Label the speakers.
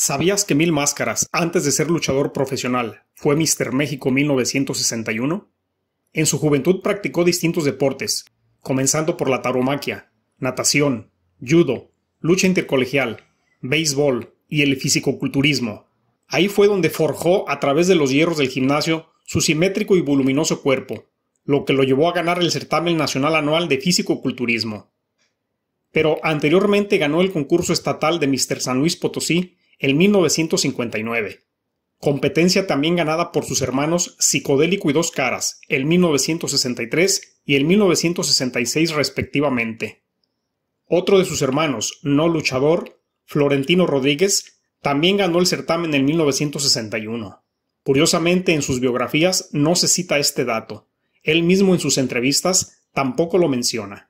Speaker 1: ¿Sabías que Mil Máscaras, antes de ser luchador profesional, fue Mister México 1961? En su juventud practicó distintos deportes, comenzando por la tauromaquia, natación, judo, lucha intercolegial, béisbol y el fisicoculturismo. Ahí fue donde forjó a través de los hierros del gimnasio su simétrico y voluminoso cuerpo, lo que lo llevó a ganar el certamen nacional anual de fisicoculturismo. Pero anteriormente ganó el concurso estatal de Mister San Luis Potosí en 1959. Competencia también ganada por sus hermanos Psicodélico y Dos Caras, el 1963 y el 1966 respectivamente. Otro de sus hermanos, no luchador, Florentino Rodríguez, también ganó el certamen en 1961. Curiosamente, en sus biografías no se cita este dato. Él mismo en sus entrevistas tampoco lo menciona.